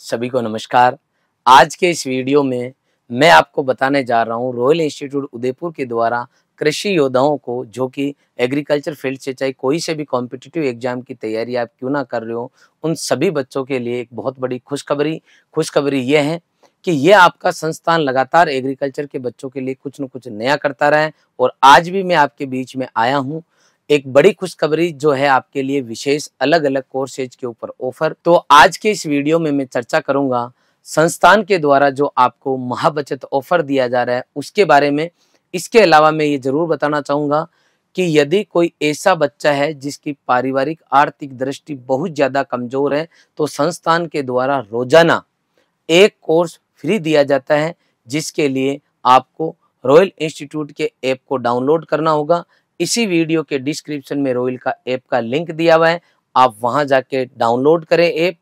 सभी को नमस्कार आज के इस वीडियो में मैं आपको बताने जा रहा हूँ रॉयल इंस्टीट्यूट उदयपुर के द्वारा कृषि योद्धाओं को जो कि एग्रीकल्चर फील्ड से चाहे कोई से भी कॉम्पिटिटिव एग्जाम की तैयारी आप क्यों ना कर रहे हो उन सभी बच्चों के लिए एक बहुत बड़ी खुशखबरी खुशखबरी ये है कि ये आपका संस्थान लगातार एग्रीकल्चर के बच्चों के लिए कुछ न कुछ नया करता रहा है और आज भी मैं आपके बीच में आया हूँ एक बड़ी खुशखबरी जो है आपके लिए विशेष अलग अलग कोर्सेज के ऊपर ऑफर तो आज के इस वीडियो में मैं चर्चा करूंगा संस्थान के द्वारा जो आपको महाबचत ऑफर दिया जा रहा है उसके बारे में इसके अलावा मैं ये जरूर बताना चाहूंगा कि यदि कोई ऐसा बच्चा है जिसकी पारिवारिक आर्थिक दृष्टि बहुत ज़्यादा कमज़ोर है तो संस्थान के द्वारा रोजाना एक कोर्स फ्री दिया जाता है जिसके लिए आपको रॉयल इंस्टीट्यूट के ऐप को डाउनलोड करना होगा इसी वीडियो के डिस्क्रिप्शन में रोयल का ऐप का लिंक दिया हुआ है आप वहां जाके डाउनलोड करें ऐप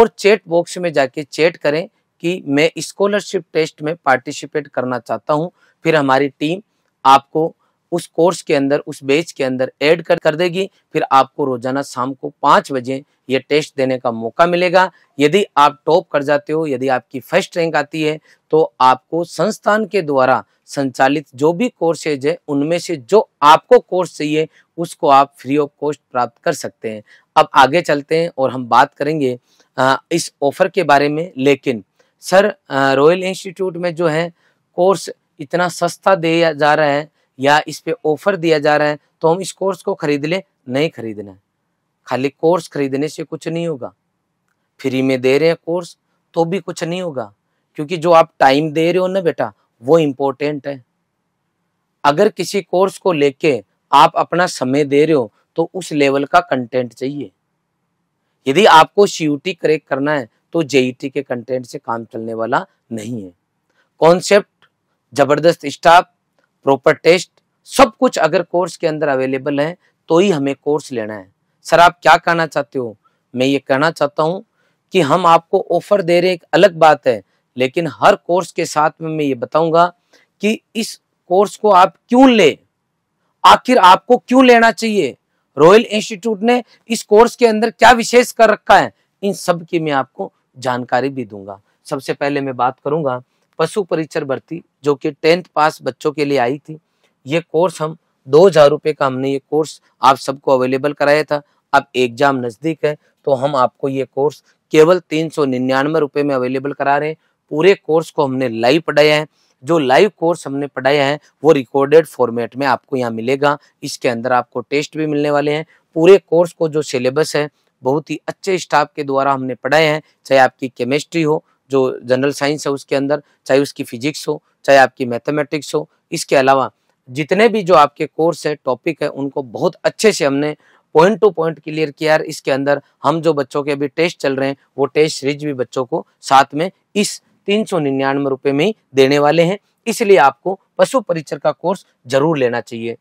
और चैट बॉक्स में जाके चैट करें कि मैं स्कॉलरशिप टेस्ट में पार्टिसिपेट करना चाहता हूं फिर हमारी टीम आपको उस कोर्स के अंदर उस बेच के अंदर ऐड कर कर देगी फिर आपको रोजाना शाम को पाँच बजे ये टेस्ट देने का मौका मिलेगा यदि आप टॉप कर जाते हो यदि आपकी फर्स्ट रैंक आती है तो आपको संस्थान के द्वारा संचालित जो भी कोर्सेज है उनमें से जो आपको कोर्स चाहिए उसको आप फ्री ऑफ कॉस्ट प्राप्त कर सकते हैं अब आगे चलते हैं और हम बात करेंगे इस ऑफर के बारे में लेकिन सर रॉयल इंस्टीट्यूट में जो है कोर्स इतना सस्ता दिया जा रहा है या इस पर ऑफर दिया जा रहा है तो हम इस कोर्स को खरीद ले नहीं खरीदना खाली कोर्स खरीदने से कुछ नहीं होगा फ्री में दे रहे हैं कोर्स तो भी कुछ नहीं होगा क्योंकि जो आप टाइम दे रहे हो ना बेटा वो इम्पोर्टेंट है अगर किसी कोर्स को लेके आप अपना समय दे रहे हो तो उस लेवल का कंटेंट चाहिए यदि आपको सीयूटी करेक्ट करना है तो जेईटी e के कंटेंट से काम चलने वाला नहीं है कॉन्सेप्ट जबरदस्त स्टाफ प्रॉपर टेस्ट सब कुछ अगर कोर्स के अंदर अवेलेबल है तो ही हमें कोर्स लेना है सर आप क्या कहना चाहते हो मैं ये कहना चाहता हूँ कि हम आपको ऑफर दे रहे एक अलग बात है लेकिन हर कोर्स के साथ में मैं ये बताऊंगा कि इस कोर्स को आप क्यों ले आखिर आपको क्यों लेना चाहिए रॉयल इंस्टीट्यूट ने इस कोर्स के अंदर क्या विशेष कर रखा है इन सब की मैं आपको जानकारी भी दूंगा सबसे पहले मैं बात करूंगा पशु परिचर भर्ती जो कि टेंथ पास बच्चों के लिए आई थी ये कोर्स हम दो हज़ार रुपये का हमने ये कोर्स आप सबको अवेलेबल कराया था अब एग्ज़ाम नज़दीक है तो हम आपको ये कोर्स केवल तीन सौ निन्यानवे रुपये में अवेलेबल करा रहे हैं पूरे कोर्स को हमने लाइव पढ़ाया है जो लाइव कोर्स हमने पढ़ाया है वो रिकॉर्डेड फॉर्मेट में आपको यहाँ मिलेगा इसके अंदर आपको टेस्ट भी मिलने वाले हैं पूरे कोर्स को जो सिलेबस है बहुत ही अच्छे स्टाफ के द्वारा हमने पढ़ाए हैं चाहे आपकी केमिस्ट्री हो जो जनरल साइंस है उसके अंदर चाहे उसकी फिजिक्स हो चाहे आपकी मैथमेटिक्स हो इसके अलावा जितने भी जो आपके कोर्स है टॉपिक है उनको बहुत अच्छे से हमने पॉइंट टू पॉइंट क्लियर किया है इसके अंदर हम जो बच्चों के अभी टेस्ट चल रहे हैं वो टेस्ट सीरीज भी बच्चों को साथ में इस तीन सौ निन्यानवे रुपये में ही देने वाले हैं इसलिए आपको पशु परिचर का कोर्स जरूर लेना चाहिए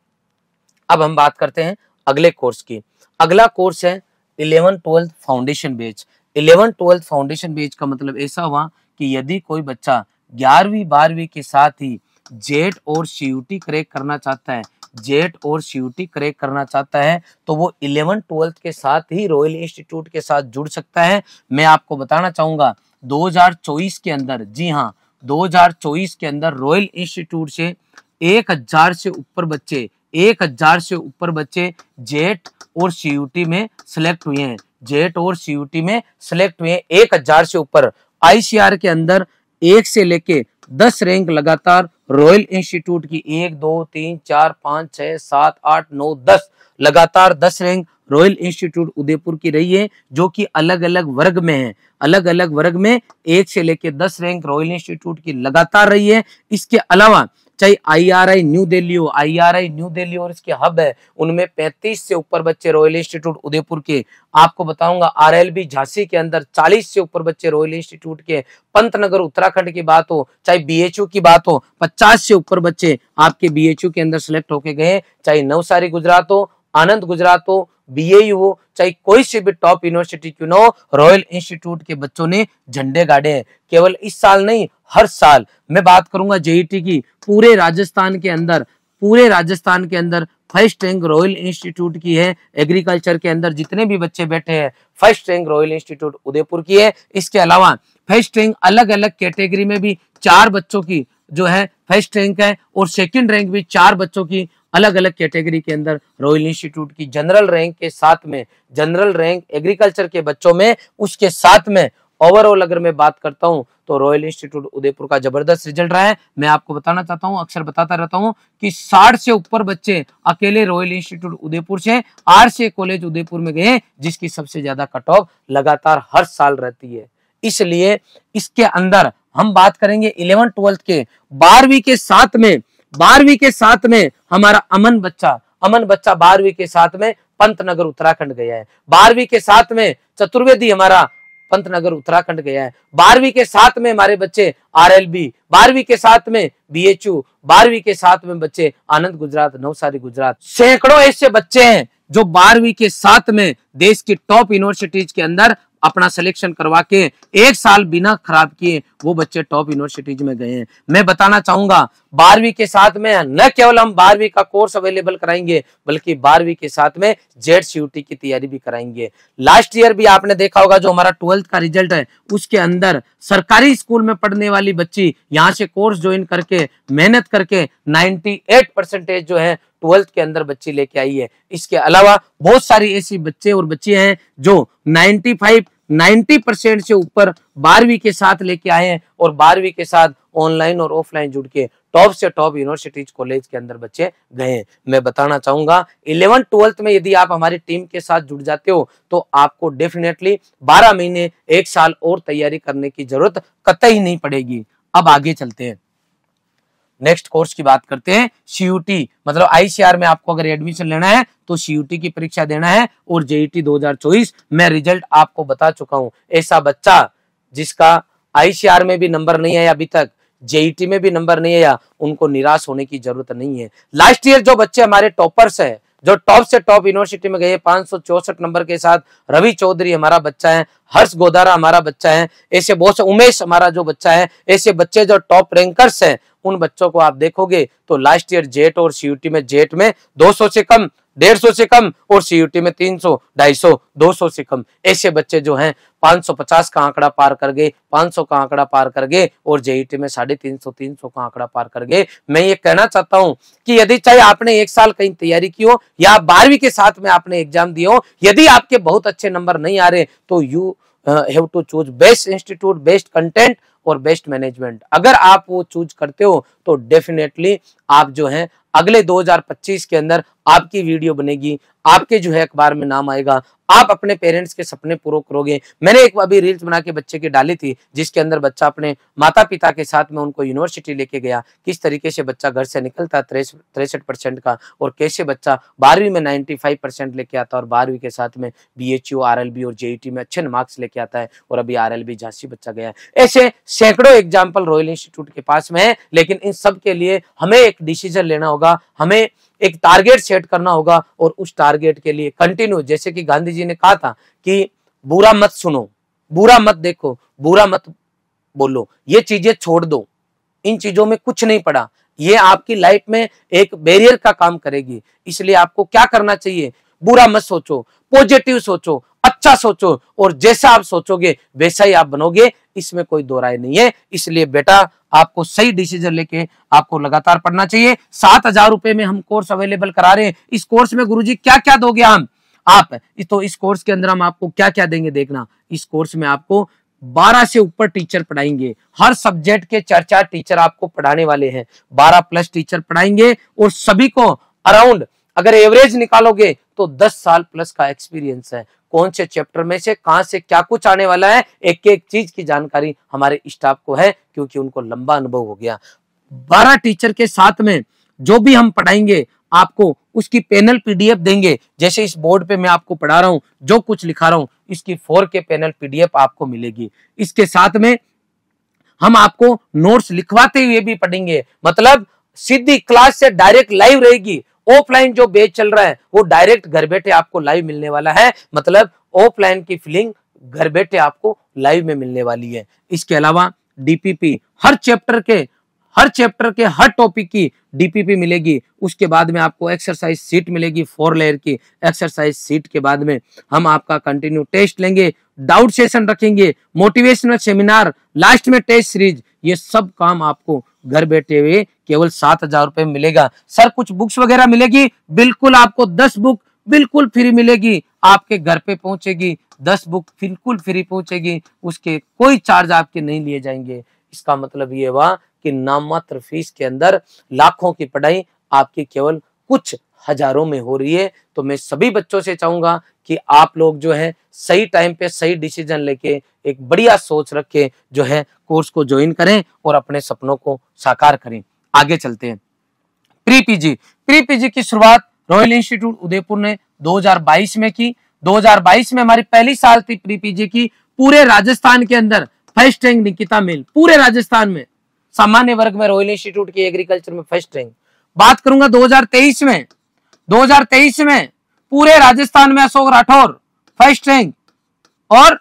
अब हम बात करते हैं अगले कोर्स की अगला कोर्स है eleven twelfth foundation batch eleven twelfth foundation batch का मतलब ऐसा हुआ कि यदि कोई बच्चा ग्यारहवीं बारहवीं के साथ ही जेट और सीयूटी क्रैक करना चाहता है जेट और सीयूटी क्रैक करना चाहता है तो वो इलेवन ट्वेल्थ के साथ ही रॉयल इंस्टीट्यूट के साथ जुड़ सकता है मैं आपको बताना चाहूंगा दो के अंदर जी हाँ 2024 के अंदर रॉयल इंस्टीट्यूट से एक हजार से ऊपर बच्चे एक हजार से ऊपर बच्चे जेट और सीयूटी में सिलेक्ट हुए हैं जेट और सीयूटी में सिलेक्ट हुए एक हजार से ऊपर आईसीआर के अंदर एक से लेके दस रैंक लगातार रॉयल इंस्टीट्यूट की एक दो तीन चार पाँच छह सात आठ नौ दस लगातार दस रैंक रॉयल इंस्टीट्यूट उदयपुर की रही है जो कि अलग अलग वर्ग में है अलग अलग वर्ग में एक से लेकर दस रैंक रॉयल इंस्टीट्यूट की लगातार रही है इसके अलावा चाहे आईआरआई न्यू दिल्ली हो आईआरआई न्यू दिल्ली और इसके हब है उनमें 35 से ऊपर बच्चे रॉयल इंस्टीट्यूट उदयपुर के आपको बताऊंगा आरएलबी झांसी के अंदर 40 से ऊपर बच्चे रॉयल इंस्टीट्यूट के पंतनगर उत्तराखंड की बात हो चाहे बीएचयू की बात हो पचास से ऊपर बच्चे आपके बीएचयू के अंदर सेलेक्ट होके गए चाहे नवसारी गुजरात हो आनंद गुजरात हो बीएयू हो चाहे कोई से भी टॉप यूनिवर्सिटी क्यों ना हो रॉयल इंस्टीट्यूट के बच्चों ने झंडे गाड़े हैं केवल इस साल नहीं हर साल मैं बात करूंगा जेईटी e की पूरे राजस्थान के अंदर पूरे राजस्थान के अंदर फर्स्ट रैंक रॉयल इंस्टीट्यूट की है एग्रीकल्चर के अंदर जितने भी बच्चे बैठे हैं first rank Royal Institute Udaipur की है इसके अलावा फर्स्ट रैंक अलग अलग कैटेगरी में भी चार बच्चों की जो है फर्स्ट रैंक है और सेकंड रैंक भी चार बच्चों की अलग अलग कैटेगरी के अंदर रॉयल इंस्टीट्यूट की जनरल रैंक के साथ में जनरल रैंक एग्रीकल्चर के बच्चों में उसके साथ में ओवरऑल अगर मैं बात करता हूँ तो रॉयल इंस्टीट्यूट उदयपुर का जबरदस्त रिजल्ट रहा है मैं आपको बताना चाहता हूँ अक्सर बताता रहता हूँ कि साठ से ऊपर बच्चे अकेले रॉयल इंस्टीट्यूट उदयपुर से आर से कॉलेज उदयपुर में गए जिसकी सबसे ज्यादा कट ऑफ लगातार हर साल रहती है इसलिए इसके अंदर हम बात करेंगे इलेवन ट्वेल्थ के बारहवीं के साथ में बारहवीं के साथ में हमारा अमन बच्चा अमन बच्चा बारहवीं के साथ में पंतनगर उत्तराखंड गया है बारहवीं के साथ में चतुर्वेदी हमारा पंतनगर उत्तराखंड गया है बारहवीं के साथ में हमारे बच्चे आरएलबी बारहवीं के साथ में बीएचयू बारहवीं के साथ में बच्चे आनंद गुजरात नवसारी गुजरात सैकड़ों ऐसे बच्चे हैं जो बारहवीं के साथ में देश की टॉप यूनिवर्सिटीज के अंदर अपना सिलेक्शन करवा के एक साल बिना खराब किए वो बच्चे टॉप यूनिवर्सिटीज में गए हैं मैं बताना चाहूंगा बारहवीं के साथ में न केवल हम बारहवीं का कोर्स अवेलेबल कराएंगे बल्कि बारहवीं के साथ में जेड सी e की तैयारी भी कराएंगे लास्ट ईयर भी आपने देखा होगा जो हमारा ट्वेल्थ का रिजल्ट है उसके अंदर सरकारी स्कूल में पढ़ने वाली बच्ची यहाँ से कोर्स ज्वाइन करके मेहनत करके नाइनटी जो है ट्वेल्थ के अंदर बच्ची लेके आई है इसके अलावा बहुत सारी ऐसी बच्चे और बच्चे हैं जो 95 90 परसेंट से ऊपर बारहवीं के साथ लेके आए हैं और बारहवीं के साथ ऑनलाइन और ऑफलाइन जुड़ के टॉप से टॉप यूनिवर्सिटीज कॉलेज के अंदर बच्चे गए हैं मैं बताना चाहूंगा इलेवन ट्वेल्थ में यदि आप हमारी टीम के साथ जुड़ जाते हो तो आपको डेफिनेटली 12 महीने एक साल और तैयारी करने की जरूरत कतई नहीं पड़ेगी अब आगे चलते हैं नेक्स्ट कोर्स की बात करते हैं सीयूटी मतलब आईसीआर में आपको अगर एडमिशन लेना है तो सीयूटी की परीक्षा देना है और e जेईटी 2024 में रिजल्ट आपको बता चुका हूं ऐसा बच्चा जिसका आईसीआर में भी नंबर नहीं आया अभी तक जेईटी e में भी नंबर नहीं आया उनको निराश होने की जरूरत नहीं है लास्ट ईयर जो बच्चे हमारे टॉपर्स है जो टॉप से टॉप यूनिवर्सिटी में गए पांच नंबर के साथ रवि चौधरी हमारा बच्चा है हर्ष गोदारा हमारा बच्चा है ऐसे बहुत से उमेश हमारा जो बच्चा है ऐसे बच्चे जो टॉप रैंकर्स हैं उन बच्चों को आप देखोगे तो लास्ट ईयर जेट और सीयूटी में जेट में 200 से कम डेढ़ सौ से कम और सीयूटी में तीन सौ ढाई सौ दो सौ से कम ऐसे बच्चे जो हैं पचास का आंकड़ा पार कर गए पांच सौ का आंकड़ा पार कर गए और जेईटी e में साढ़े तीन सौ तीन सौ का आंकड़ा पार कर गए मैं ये कहना चाहता हूँ कि यदि चाहे आपने एक साल कहीं तैयारी की हो या बारहवीं के साथ में आपने एग्जाम दिए हो यदि आपके बहुत अच्छे नंबर नहीं आ रहे तो you have to choose best institute best content और बेस्ट मैनेजमेंट अगर आप वो चूज करते हो तो डेफिनेटली आप जो हैं अगले 2025 के अंदर आपकी वीडियो बनेगी आपके जो है अखबार में नाम आएगा आप अपने पेरेंट्स के सपने पूरे करोगे मैंने एक अभी रील्स बना के बच्चे की डाली थी जिसके अंदर बच्चा अपने माता पिता के साथ में उनको यूनिवर्सिटी लेके गया किस तरीके से बच्चा घर से निकलता तिरसठ परसेंट का और कैसे बच्चा बारहवीं में नाइन्टी फाइव परसेंट लेके आता और बारहवीं के साथ में B H U R L B और जेईटी e में अच्छे मार्क्स लेके आता है और अभी आर एल बी झांसी बच्चा गया ऐसे सैकड़ों एग्जाम्पल रॉयल इंस्टीट्यूट के पास में है लेकिन इन सब के लिए हमें एक डिसीजन लेना होगा हमें एक टारगेट सेट करना होगा और उस टारगेट के लिए कंटिन्यू जैसे कि गांधी जी ने कहा था कि बुरा मत सुनो बुरा मत देखो बुरा मत बोलो ये चीजें छोड़ दो इन चीजों में कुछ नहीं पड़ा ये आपकी लाइफ में एक बैरियर का काम करेगी इसलिए आपको क्या करना चाहिए बुरा मत सोचो पॉजिटिव सोचो अच्छा सोचो और जैसा आप सोचोगे वैसा ही आप बनोगे इसमें कोई दो राय नहीं है इसलिए बेटा आपको सही डिसीजन लेके आपको लगातार पढ़ना चाहिए सात हजार रुपए में हम कोर्स अवेलेबल करा रहे हैं इस कोर्स में गुरुजी क्या क्या दोगे हम आप तो इस कोर्स के अंदर हम आपको क्या क्या देंगे देखना इस कोर्स में आपको बारह से ऊपर टीचर पढ़ाएंगे हर सब्जेक्ट के चार चार टीचर आपको पढ़ाने वाले हैं बारह प्लस टीचर पढ़ाएंगे और सभी को अराउंड अगर एवरेज निकालोगे तो 10 साल प्लस का एक्सपीरियंस है कौन से चैप्टर में से कहां से क्या कुछ आने वाला है एक एक चीज की जानकारी हमारे स्टाफ को है क्योंकि उनको लंबा अनुभव हो गया बारह टीचर के साथ में जो भी हम पढ़ाएंगे आपको उसकी पैनल पीडीएफ देंगे जैसे इस बोर्ड पे मैं आपको पढ़ा रहा हूँ जो कुछ लिखा रहा हूँ इसकी फोर के पैनल पीडीएफ आपको मिलेगी इसके साथ में हम आपको नोट्स लिखवाते हुए भी पढ़ेंगे मतलब सीधी क्लास से डायरेक्ट लाइव रहेगी ऑफलाइन जो बेच चल रहा है वो डायरेक्ट घर बैठे आपको लाइव मिलने वाला है मतलब ऑफलाइन की फीलिंग घर बैठे आपको लाइव में मिलने वाली है इसके अलावा डीपीपी हर चैप्टर के हर चैप्टर के हर टॉपिक की डीपीपी मिलेगी उसके बाद में आपको एक्सरसाइज सीट मिलेगी फोर लेयर की एक्सरसाइज सीट के बाद में हम आपका कंटिन्यू टेस्ट लेंगे डाउट सेशन रखेंगे मोटिवेशनल सेमिनार लास्ट में टेस्ट सीरीज ये सब काम आपको घर बैठे हुए केवल सात हजार रुपए मिलेगा सर कुछ बुक्स वगैरह मिलेगी बिल्कुल आपको दस बुक बिल्कुल फ्री मिलेगी आपके घर पे पहुंचेगी दस बुक बिल्कुल फ्री पहुंचेगी उसके कोई चार्ज आपके नहीं लिए जाएंगे इसका मतलब ये हुआ कि नामात्र फीस के अंदर लाखों की पढ़ाई आपकी केवल कुछ हजारों में हो रही है तो मैं सभी बच्चों से चाहूंगा कि आप लोग जो है सही टाइम पे सही डिसीजन लेके एक बढ़िया सोच रख के जो है कोर्स को ज्वाइन करें और अपने सपनों को साकार करें आगे चलते हैं प्री पीजी प्री पीजी की शुरुआत रॉयल इंस्टीट्यूट उदयपुर ने 2022 में की 2022 में हमारी पहली साल थी प्री पीजी की पूरे राजस्थान के अंदर फर्स्ट रैंक निकिता मिल पूरे राजस्थान में सामान्य वर्ग में रॉयल इंस्टीट्यूट की एग्रीकल्चर में फर्स्ट रैंक बात करूंगा 2023 में 2023 में पूरे राजस्थान में अशोक राठौर फर्स्ट रैंक और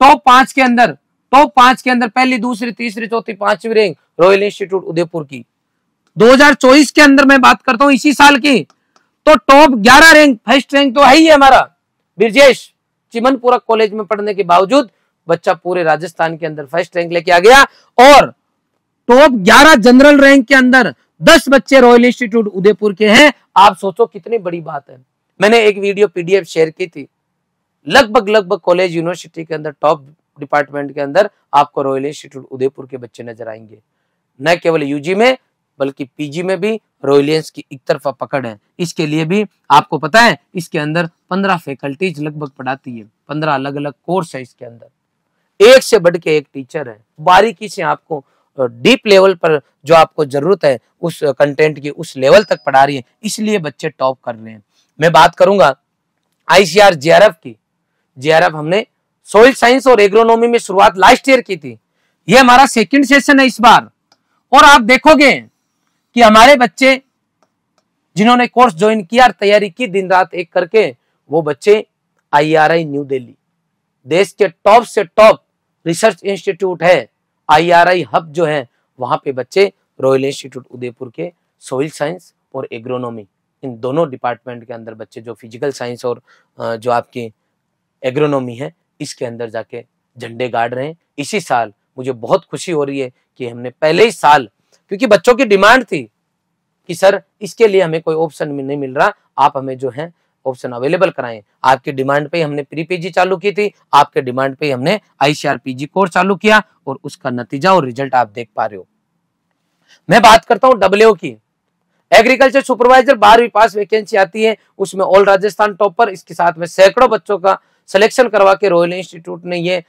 टॉप पांच के अंदर टॉप पांच के अंदर पहली दूसरी तीसरी चौथी पांचवी रैंक रॉयल इंस्टीट्यूट उदयपुर की 2024 के अंदर मैं बात करता हूं इसी साल की तो टॉप 11 रैंक फर्स्ट रैंक तो है ही हमारा ब्रजेश चिमनपुरा कॉलेज में पढ़ने के बावजूद बच्चा पूरे राजस्थान के अंदर फर्स्ट रैंक लेके आ गया और टॉप तो 11 जनरल रैंक के अंदर 10 बच्चे रॉयल इंस्टीट्यूट उदयपुर के हैं आप सोचो कितनी बड़ी बात है मैंने एक वीडियो पीडीएफ शेयर की थी लगभग लगभग कॉलेज यूनिवर्सिटी के अंदर टॉप डिपार्टमेंट के अंदर आपको रॉयल इंस्टीट्यूट उदयपुर के बच्चे नजर आएंगे न केवल यूजी में बल्कि पीजी में भी रॉयलियंस की एक तरफा पकड़ है इसके लिए भी आपको पता है इसके अंदर पंद्रह फैकल्टीज लगभग पढ़ाती है पंद्रह अलग अलग कोर्स है इसके अंदर एक से बढ़ के एक टीचर है बारीकी से आपको डीप लेवल पर जो आपको ज़रूरत है उस कंटेंट की उस लेवल तक पढ़ा रही है इसलिए बच्चे टॉप कर रहे हैं मैं बात करूंगा आईसीआर जे आर एफ की जे आर एफ हमने सोइल साइंस और एग्रोनॉमी में शुरुआत लास्ट ईयर की थी ये हमारा सेकंड सेशन है इस बार और आप देखोगे कि हमारे बच्चे जिन्होंने कोर्स ज्वाइन किया और तैयारी की दिन रात एक करके वो बच्चे आईआरआई न्यू दिल्ली देश के टॉप से टॉप रिसर्च इंस्टीट्यूट है आईआरआई हब जो है वहां पे बच्चे रॉयल इंस्टीट्यूट उदयपुर के सोइल साइंस और एग्रोनॉमी इन दोनों डिपार्टमेंट के अंदर बच्चे जो फिजिकल साइंस और जो आपकी एग्रोनॉमी है इसके अंदर जाके झंडे गाड़ रहे हैं इसी साल मुझे बहुत खुशी हो रही है कि हमने पहले ही साल क्योंकि बच्चों की डिमांड थी कि सर इसके लिए हमें कोई ऑप्शन नहीं मिल रहा आप हमें जो है ऑप्शन अवेलेबल कराएं आपके डिमांड पे हमने प्री पीजी चालू की थी आपके डिमांड पे हमने आईसीआर पीजी कोर्स चालू किया और उसका नतीजा और रिजल्ट आप देख पा रहे हो मैं बात करता हूं डब्ल्यू की एग्रीकल्चर सुपरवाइजर बारहवीं पास वैकेंसी आती है उसमें ऑल राजस्थान टॉपर इसके साथ में सैकड़ों बच्चों का सिलेक्शन करवा के रॉयल इंस्टीट्यूट ने ये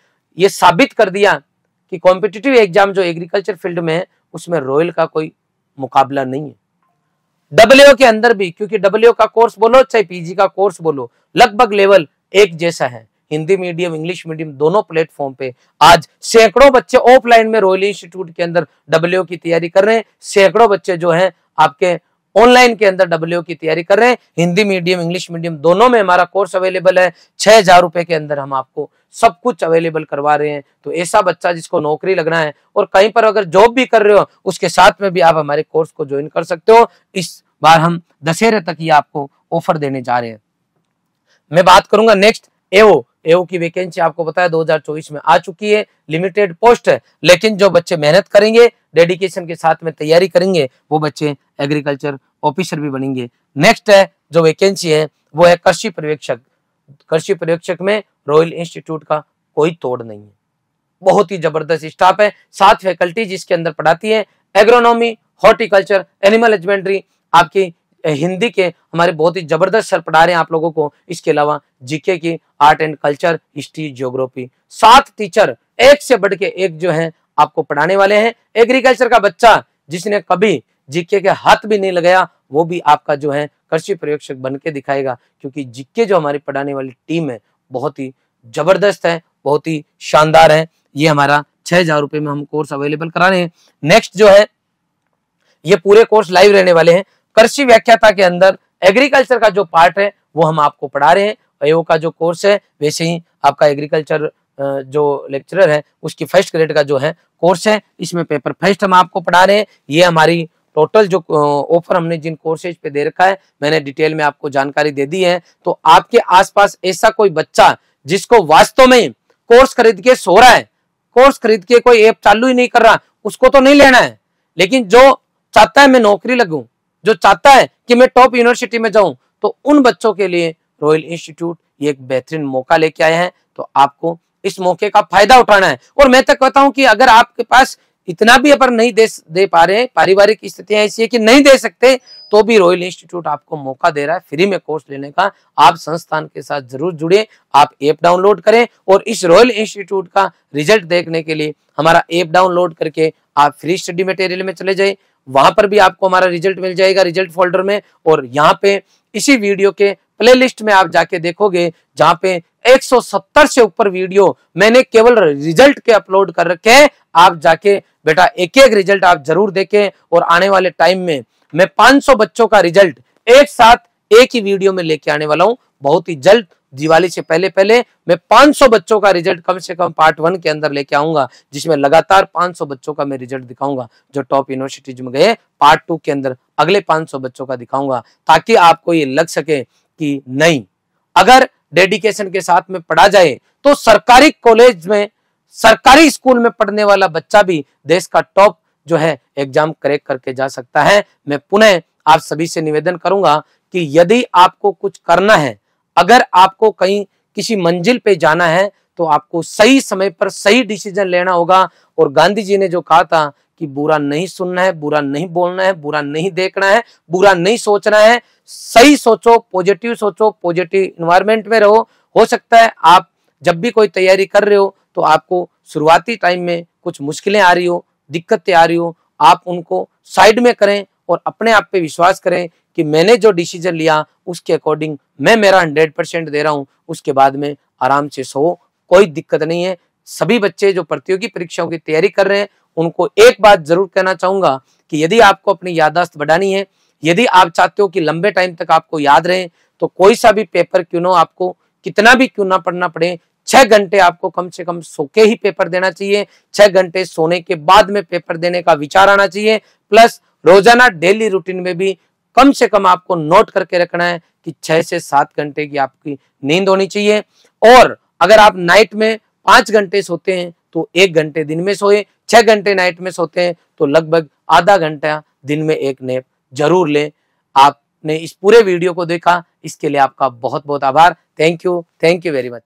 ये साबित कर दिया कि कॉम्पिटिटिव एग्जाम जो एग्रीकल्चर फील्ड में है उसमें रॉयल का कोई मुकाबला नहीं है डब्ल्यू के अंदर भी क्योंकि डब्ल्यू का कोर्स बोलो चाहे पीजी का कोर्स बोलो लगभग लेवल एक जैसा है हिंदी मीडियम इंग्लिश मीडियम दोनों प्लेटफॉर्म पे आज सैकड़ों बच्चे ऑफलाइन में रॉयल इंस्टीट्यूट के अंदर डब्ल्यू की तैयारी कर रहे हैं सैकड़ों बच्चे जो हैं आपके ऑनलाइन के अंदर डब्ल्यू की तैयारी कर रहे हैं हिंदी मीडियम इंग्लिश मीडियम दोनों में हमारा कोर्स अवेलेबल है छह हजार रुपए के अंदर हम आपको सब कुछ अवेलेबल करवा रहे हैं तो ऐसा बच्चा जिसको नौकरी लगना है और कहीं पर अगर जॉब भी कर रहे हो उसके साथ में भी आप हमारे कोर्स को ज्वाइन कर सकते हो इस बार हम दशहरे तक ही आपको ऑफर देने जा रहे हैं मैं बात करूंगा नेक्स्ट एओ एओ की वैकेंसी आपको बताया 2024 में आ चुकी है लिमिटेड पोस्ट है लेकिन जो बच्चे मेहनत करेंगे डेडिकेशन के साथ में तैयारी करेंगे वो बच्चे एग्रीकल्चर ऑफिसर भी बनेंगे नेक्स्ट है जो वैकेंसी है वो है कृषि पर्यवेक्षक कृषि पर्यवेक्षक में रॉयल इंस्टीट्यूट का कोई तोड़ नहीं है बहुत ही जबरदस्त स्टाफ है सात फैकल्टी जिसके अंदर पढ़ाती है एग्रोनॉमी हॉर्टिकल्चर एनिमल हजबेंड्री आपकी हिंदी के हमारे बहुत ही ज़बरदस्त सर पढ़ा रहे हैं आप लोगों को इसके अलावा जीके की art and culture history geography सात टीचर एक से बढ़ के एक जो है आपको पढ़ाने वाले हैं एग्रीकल्चर का बच्चा जिसने कभी जीके के हाथ भी नहीं लगाया वो भी आपका जो है कृषि प्रयोगशक बन के दिखाएगा क्योंकि जीके जो हमारी पढ़ाने वाली टीम है बहुत ही जबरदस्त है बहुत ही शानदार है ये हमारा छह हजार रुपए में हम कोर्स अवेलेबल करा रहे हैं नेक्स्ट जो है ये पूरे कोर्स लाइव रहने वाले हैं कृषि व्याख्याता के अंदर एग्रीकल्चर का जो पार्ट है वो हम आपको पढ़ा रहे हैं एओ का जो कोर्स है वैसे ही आपका एग्रीकल्चर जो लेक्चरर है उसकी फर्स्ट ग्रेड का जो है कोर्स है इसमें पेपर फर्स्ट हम आपको पढ़ा रहे हैं ये हमारी टोटल जो ऑफर हमने जिन कोर्सेज पे दे रखा है मैंने डिटेल में आपको जानकारी दे दी है तो आपके आसपास ऐसा कोई बच्चा जिसको वास्तव में कोर्स खरीद के सो रहा है कोर्स खरीद के कोई ऐप चालू ही नहीं कर रहा उसको तो नहीं लेना है लेकिन जो चाहता है मैं नौकरी लगू जो चाहता है कि मैं टॉप यूनिवर्सिटी में जाऊं तो उन बच्चों के लिए रॉयल इंस्टीट्यूट ये एक बेहतरीन मौका लेके आए हैं तो आपको इस मौके का फायदा उठाना है और मैं तो कहता हूं कि अगर आपके पास इतना भी अपर नहीं दे दे पा रहे पारिवारिक स्थितियां ऐसी है कि नहीं दे सकते तो भी रॉयल इंस्टीट्यूट आपको मौका दे रहा है फ्री में कोर्स लेने का आप संस्थान के साथ जरूर जुड़े आप ऐप डाउनलोड करें और इस रॉयल इंस्टीट्यूट का रिजल्ट देखने के लिए हमारा ऐप डाउनलोड करके आप फ्री स्टडी मटेरियल में चले जाए वहां पर भी आपको हमारा रिजल्ट मिल जाएगा रिजल्ट फोल्डर में और यहाँ पे इसी वीडियो के प्लेलिस्ट में आप जाके देखोगे जहां पे 170 से ऊपर वीडियो मैंने केवल रिजल्ट के अपलोड कर रखे हैं आप जाके बेटा एक एक रिजल्ट आप जरूर देखें और आने वाले टाइम में मैं 500 बच्चों का रिजल्ट एक साथ एक ही वीडियो में लेके आने वाला हूं बहुत ही जल्द दिवाली से पहले पहले मैं 500 बच्चों का रिजल्ट कम से कम पार्ट वन के अंदर लेके आऊंगा जिसमें लगातार 500 बच्चों का मैं रिजल्ट दिखाऊंगा जो टॉप यूनिवर्सिटीज में गए पार्ट टू के अंदर अगले 500 बच्चों का दिखाऊंगा ताकि आपको ये लग सके कि नहीं अगर डेडिकेशन के साथ में पढ़ा जाए तो सरकारी कॉलेज में सरकारी स्कूल में पढ़ने वाला बच्चा भी देश का टॉप जो है एग्जाम करेक्ट करके जा सकता है मैं पुनः आप सभी से निवेदन करूंगा कि यदि आपको कुछ करना है अगर आपको कहीं किसी मंजिल पे जाना है तो आपको सही समय पर सही डिसीजन लेना होगा और गांधी जी ने जो कहा था कि बुरा नहीं सुनना है बुरा नहीं बोलना है बुरा नहीं देखना है बुरा नहीं सोचना है सही सोचो पॉजिटिव सोचो पॉजिटिव इन्वायरमेंट में रहो हो सकता है आप जब भी कोई तैयारी कर रहे हो तो आपको शुरुआती टाइम में कुछ मुश्किलें आ रही हो दिक्कतें आ रही हो आप उनको साइड में करें और अपने आप पे विश्वास करें कि मैंने जो डिसीजन लिया उसके अकॉर्डिंग मैं मेरा हंड्रेड परसेंट दे रहा हूँ उसके बाद में आराम से सो कोई दिक्कत नहीं है सभी बच्चे जो प्रतियोगी परीक्षाओं की तैयारी कर रहे हैं उनको एक बात जरूर कहना चाहूंगा कि यदि आपको अपनी यादाश्त बढ़ानी है यदि आप चाहते हो कि लंबे टाइम तक आपको याद रहे तो कोई सा भी पेपर क्यों ना आपको कितना भी क्यों ना पढ़ना पड़े छह घंटे आपको कम से कम सो के ही पेपर देना चाहिए छह घंटे सोने के बाद में पेपर देने का विचार आना चाहिए प्लस रोजाना डेली रूटीन में भी कम से कम आपको नोट करके रखना है कि छह से सात घंटे की आपकी नींद होनी चाहिए और अगर आप नाइट में पांच घंटे सोते हैं तो एक घंटे दिन में सोए छह घंटे नाइट में सोते हैं तो लगभग आधा घंटा दिन में एक नेप जरूर लें आपने इस पूरे वीडियो को देखा इसके लिए आपका बहुत बहुत आभार thank you thank you very much